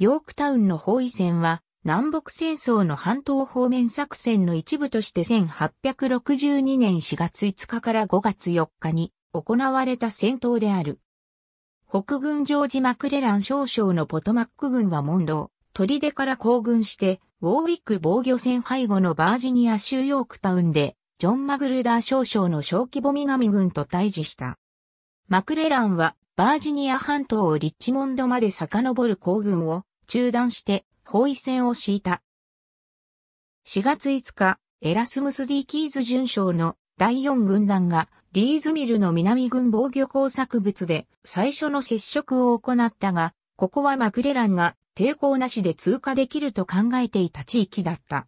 ヨークタウンの包囲戦は、南北戦争の半島方面作戦の一部として1862年4月5日から5月4日に行われた戦闘である。北軍ジョージ・マクレラン少将のポトマック軍は問答、砦から行軍して、ウォーウィック防御戦背後のバージニア州ヨークタウンで、ジョン・マグルダー少将の小規模南軍と対峙した。マクレランは、バージニア半島をリッチモンドまで遡る行軍を中断して包囲戦を敷いた。4月5日、エラスムス・ディ・キーズ准将の第4軍団がリーズミルの南軍防御工作物で最初の接触を行ったが、ここはマクレランが抵抗なしで通過できると考えていた地域だった。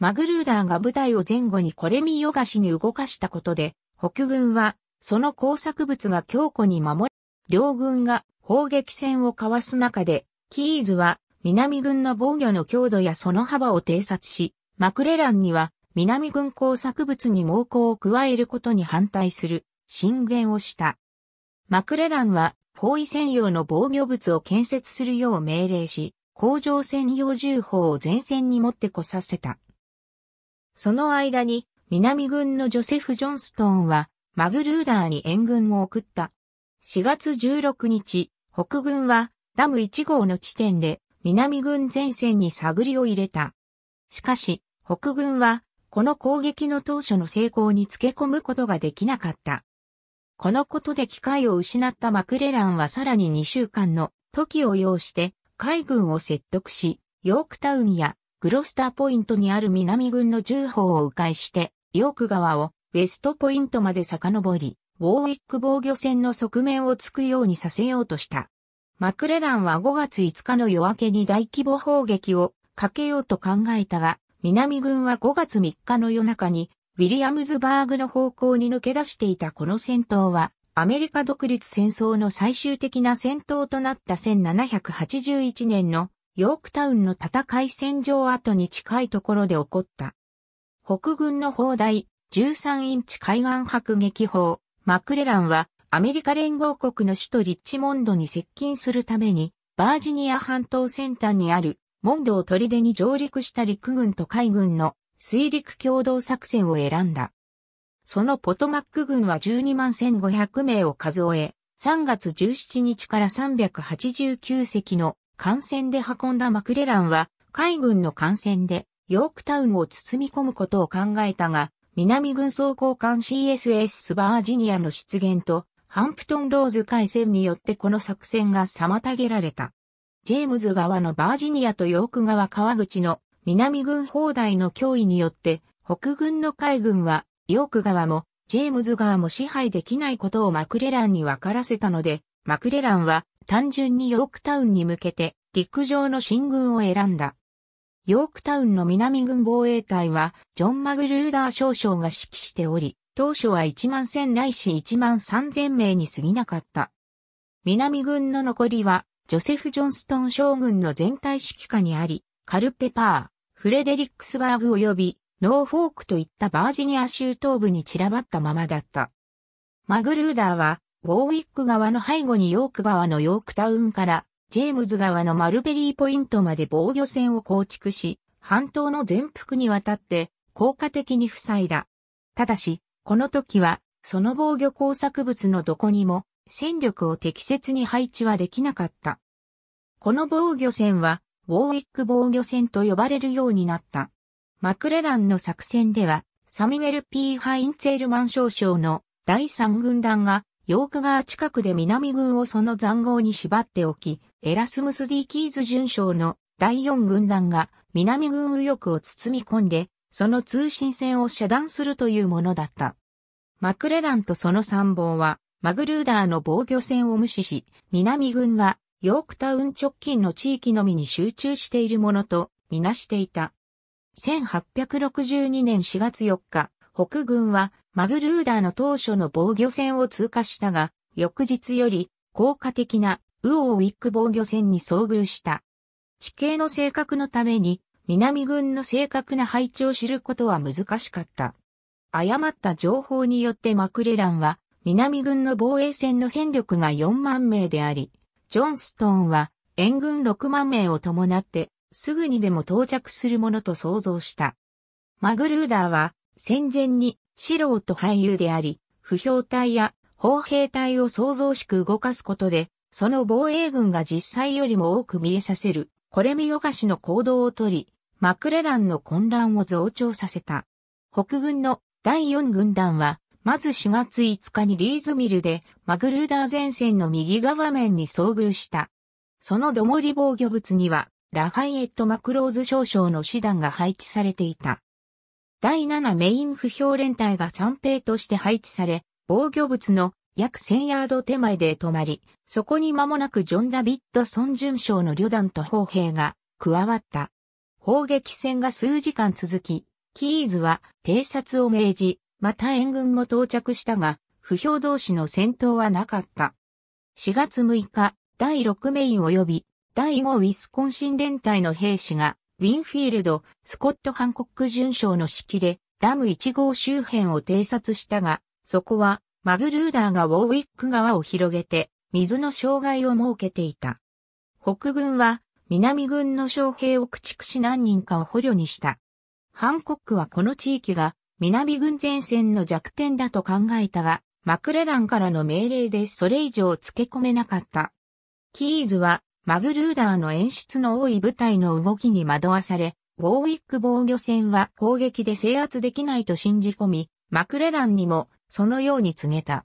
マグルーダーが部隊を前後にこれ見ヨがしに動かしたことで、北軍はその工作物が強固に守り、両軍が砲撃戦を交わす中でキーズは南軍の防御の強度やその幅を偵察し、マクレランには南軍工作物に猛攻を加えることに反対する進言をした。マクレランは包囲専用の防御物を建設するよう命令し、工場専用銃砲を前線に持ってこさせた。その間に南軍のジョセフ・ジョンストーンはマグルーダーに援軍を送った。4月16日、北軍はダム1号の地点で南軍前線に探りを入れた。しかし、北軍は、この攻撃の当初の成功につけ込むことができなかった。このことで機会を失ったマクレランはさらに2週間の時を要して海軍を説得し、ヨークタウンやグロスターポイントにある南軍の重砲を迂回して、ヨーク川をウェストポイントまで遡り、ウォーウィック防御線の側面を突くようにさせようとした。マクレランは5月5日の夜明けに大規模砲撃をかけようと考えたが、南軍は5月3日の夜中に、ウィリアムズバーグの方向に抜け出していたこの戦闘は、アメリカ独立戦争の最終的な戦闘となった1781年のヨークタウンの戦い戦場跡に近いところで起こった。北軍の砲台13インチ海岸迫撃砲マクレランはアメリカ連合国の首都リッチモンドに接近するために、バージニア半島先端にあるモンドを砦に上陸した陸軍と海軍の水陸共同作戦を選んだ。そのポトマック軍は12万1500名を数え、3月17日から389隻の艦船で運んだマクレランは、海軍の艦船でヨークタウンを包み込むことを考えたが、南軍総交換 CSS バージニアの出現とハンプトンローズ海戦によってこの作戦が妨げられた。ジェームズ川のバージニアとヨーク川川口の南軍砲台の脅威によって、北軍の海軍は、ヨーク川も、ジェームズ川も支配できないことをマクレランに分からせたので、マクレランは単純にヨークタウンに向けて陸上の進軍を選んだ。ヨークタウンの南軍防衛隊は、ジョン・マグルーダー少将が指揮しており、当初は1万1000来市1万3000名に過ぎなかった。南軍の残りは、ジョセフ・ジョンストン将軍の全体指揮下にあり、カルペパー、フレデリックスバーグ及び、ノーフォークといったバージニア州東部に散らばったままだった。マグルーダーは、ウォーウィック側の背後にヨーク側のヨークタウンから、ジェームズ側のマルベリーポイントまで防御線を構築し、半島の全幅にわたって、効果的に塞いだ。ただし、この時は、その防御工作物のどこにも戦力を適切に配置はできなかった。この防御戦は、ウォーウィック防御戦と呼ばれるようになった。マクレランの作戦では、サミュエル・ P・ ハインツェルマン少将の第3軍団が、ヨーク川近くで南軍をその残壕に縛っておき、エラスムス・ディ・キーズ巡将の第4軍団が南軍右翼を包み込んで、その通信線を遮断するというものだった。マクレランとその参謀は、マグルーダーの防御線を無視し、南軍は、ヨークタウン直近の地域のみに集中しているものと、みなしていた。1862年4月4日、北軍は、マグルーダーの当初の防御線を通過したが、翌日より、効果的な、ウオーウィック防御線に遭遇した。地形の性格のために、南軍の正確な配置を知ることは難しかった。誤った情報によってマクレランは、南軍の防衛戦の戦力が4万名であり、ジョンストーンは援軍6万名を伴って、すぐにでも到着するものと想像した。マグルーダーは戦前に素人俳優であり、不評隊や砲兵隊を想像しく動かすことで、その防衛軍が実際よりも多く見えさせる、これ見よがしの行動をとり、マクレランの混乱を増長させた。北軍の第四軍団は、まず4月5日にリーズミルでマグルーダー前線の右側面に遭遇した。そのどもり防御物には、ラファイエット・マクローズ少将の師団が配置されていた。第7メイン不評連隊が三兵として配置され、防御物の約1000ヤード手前で止まり、そこに間もなくジョン・ダビッド・ソン・ジュン将の旅団と砲兵が加わった。砲撃戦が数時間続き、キーズは偵察を命じ、また援軍も到着したが、不評同士の戦闘はなかった。4月6日、第6メイン及び第5ウィスコンシン連隊の兵士が、ウィンフィールド、スコット・ハンコック巡将の指揮で、ダム1号周辺を偵察したが、そこは、マグルーダーがウォーウィック川を広げて、水の障害を設けていた。北軍は、南軍の将兵を駆逐し何人かを捕虜にした。ハンコックはこの地域が南軍前線の弱点だと考えたが、マクレランからの命令でそれ以上付け込めなかった。キーズはマグルーダーの演出の多い部隊の動きに惑わされ、ウォーウィック防御戦は攻撃で制圧できないと信じ込み、マクレランにもそのように告げた。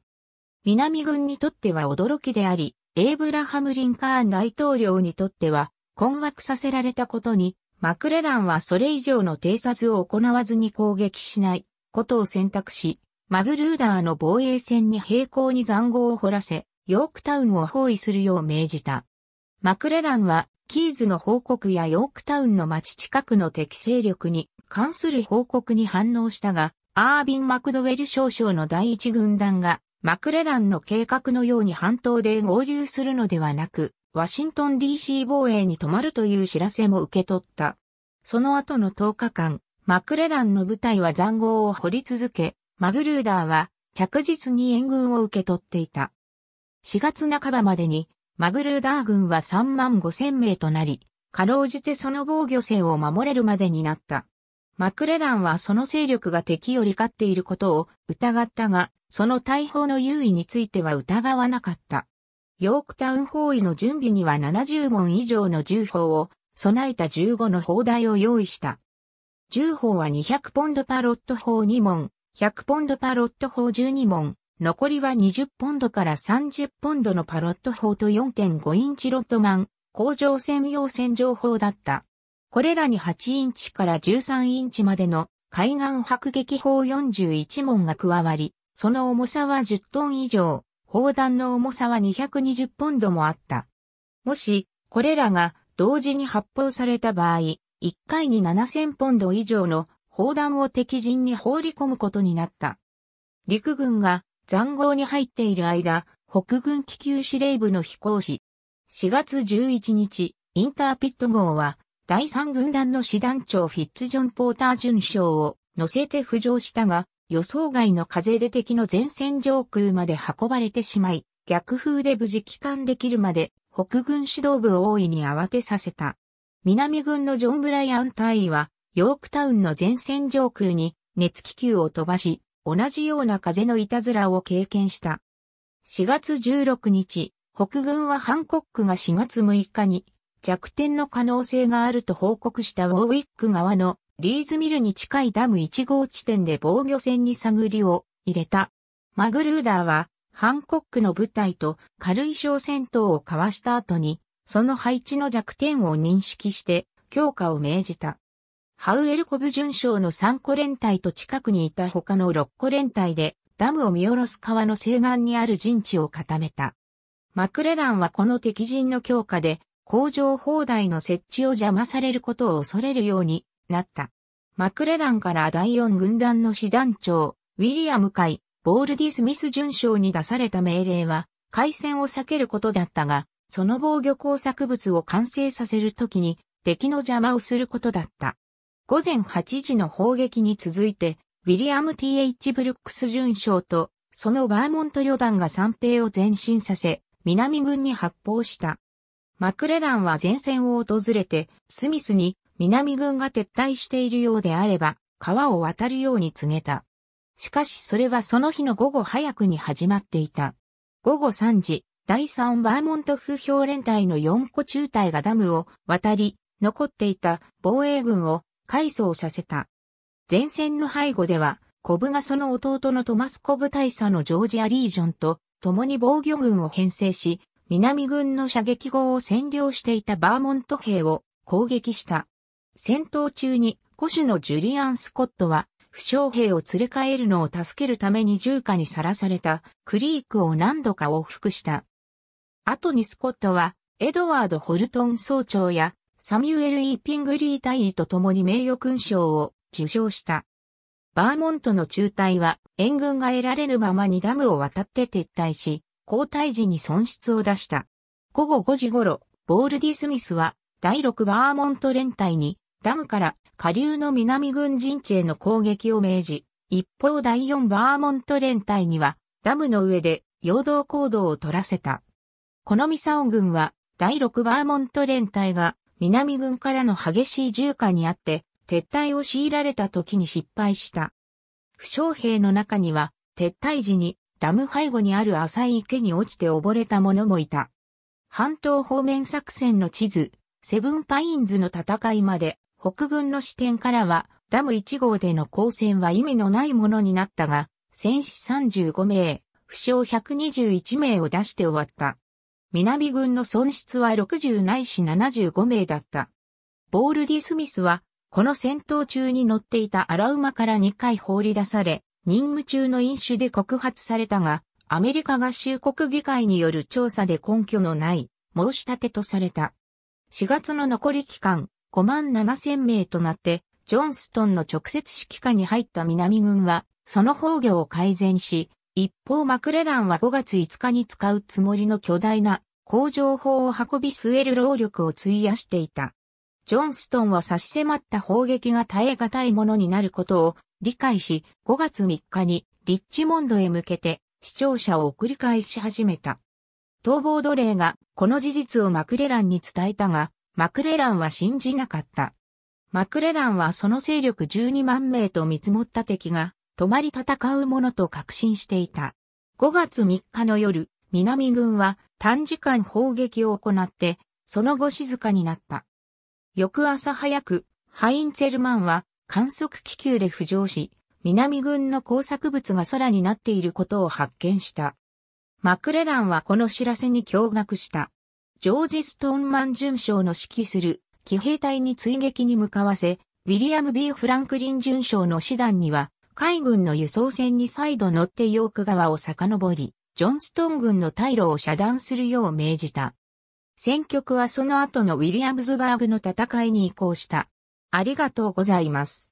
南軍にとっては驚きであり、エイブラハム・リンカーン大統領にとっては困惑させられたことに、マクレランはそれ以上の偵察を行わずに攻撃しないことを選択し、マグルーダーの防衛線に平行に塹壕を掘らせ、ヨークタウンを包囲するよう命じた。マクレランは、キーズの報告やヨークタウンの町近くの敵勢力に関する報告に反応したが、アービン・マクドウェル少将の第一軍団が、マクレランの計画のように半島で合流するのではなく、ワシントン DC 防衛に泊まるという知らせも受け取った。その後の10日間、マクレランの部隊は残壕を掘り続け、マグルーダーは着実に援軍を受け取っていた。4月半ばまでに、マグルーダー軍は3万5千名となり、かろうじてその防御線を守れるまでになった。マクレランはその勢力が敵より勝っていることを疑ったが、その大砲の優位については疑わなかった。ヨークタウン包囲の準備には70門以上の銃砲を備えた15の砲台を用意した。銃砲は200ポンドパロット砲2門、100ポンドパロット砲12門、残りは20ポンドから30ポンドのパロット砲と4.5インチロットマン、工場専用戦場砲だった。これらに8インチから13インチまでの海岸迫撃砲41門が加わり、その重さは10トン以上。砲弾の重さは220ポンドもあった。もし、これらが同時に発砲された場合、1回に7000ポンド以上の砲弾を敵陣に放り込むことになった。陸軍が残壕に入っている間、北軍気球司令部の飛行士。4月11日、インターピット号は、第3軍団の師団長フィッツジョン・ポーター巡将を乗せて浮上したが、予想外の風で敵の前線上空まで運ばれてしまい、逆風で無事帰還できるまで北軍指導部を大いに慌てさせた。南軍のジョン・ブライアン隊員は、ヨークタウンの前線上空に熱気球を飛ばし、同じような風のいたずらを経験した。4月16日、北軍はハンコックが4月6日に弱点の可能性があると報告したウォーウィック側のリーズミルに近いダム1号地点で防御戦に探りを入れた。マグルーダーは、ハンコックの部隊と軽い小戦闘を交わした後に、その配置の弱点を認識して強化を命じた。ハウエルコブ巡将の3個連隊と近くにいた他の6個連隊でダムを見下ろす川の西岸にある陣地を固めた。マクレランはこの敵陣の強化で工場砲台の設置を邪魔されることを恐れるようになった。マクレランから第四軍団の師団長、ウィリアム海、ボールディ・スミス巡将に出された命令は、海戦を避けることだったが、その防御工作物を完成させるときに、敵の邪魔をすることだった。午前8時の砲撃に続いて、ウィリアム・ T.H. ブルックス巡将と、そのバーモント旅団が三兵を前進させ、南軍に発砲した。マクレランは前線を訪れて、スミスに南軍が撤退しているようであれば、川を渡るように告げた。しかしそれはその日の午後早くに始まっていた。午後3時、第3バーモント風評連隊の4個中隊がダムを渡り、残っていた防衛軍を改装させた。前線の背後では、コブがその弟のトマスコブ大佐のジョージアリージョンと共に防御軍を編成し、南軍の射撃後を占領していたバーモント兵を攻撃した。戦闘中に、古種のジュリアン・スコットは、負傷兵を連れ帰るのを助けるために重火にさらされたクリークを何度か往復した。後にスコットは、エドワード・ホルトン総長や、サミュエル・イーピングリー大尉と共に名誉勲章を受賞した。バーモントの中隊は、援軍が得られぬままにダムを渡って撤退し、交代時に損失を出した。午後5時頃、ボールディ・スミスは、第6バーモント連隊にダムから下流の南軍陣地への攻撃を命じ、一方第四バーモント連隊には、ダムの上で陽動行動を取らせた。このミサオ軍は、第六バーモント連隊が南軍からの激しい重火にあって、撤退を強いられた時に失敗した。負傷兵の中には、撤退時にダム背後にある浅い池に落ちて溺れた者もいた。半島方面作戦の地図、セブンパインズの戦いまで北軍の視点からは、ダム1号での交戦は意味のないものになったが、戦死35名、負傷121名を出して終わった。南軍の損失は60ないし75名だった。ボール・ディ・スミスは、この戦闘中に乗っていた荒馬から2回放り出され、任務中の飲酒で告発されたが、アメリカ合衆国議会による調査で根拠のない申し立てとされた。4月の残り期間、5万7千名となって、ジョンストンの直接指揮下に入った南軍は、その防御を改善し、一方マクレランは5月5日に使うつもりの巨大な工場砲を運び据える労力を費やしていた。ジョンストンは差し迫った砲撃が耐え難いものになることを理解し、5月3日にリッチモンドへ向けて視聴者を送り返し始めた。逃亡奴隷がこの事実をマクレランに伝えたが、マクレランは信じなかった。マクレランはその勢力12万名と見積もった敵が、止まり戦うものと確信していた。5月3日の夜、南軍は短時間砲撃を行って、その後静かになった。翌朝早く、ハインツェルマンは観測気球で浮上し、南軍の工作物が空になっていることを発見した。マクレランはこの知らせに驚愕した。ジョージ・ストーンマン准将の指揮する騎兵隊に追撃に向かわせ、ウィリアム・ B・ フランクリン准将の師団には、海軍の輸送船に再度乗ってヨーク川を遡り、ジョンストン軍の退路を遮断するよう命じた。戦局はその後のウィリアムズバーグの戦いに移行した。ありがとうございます。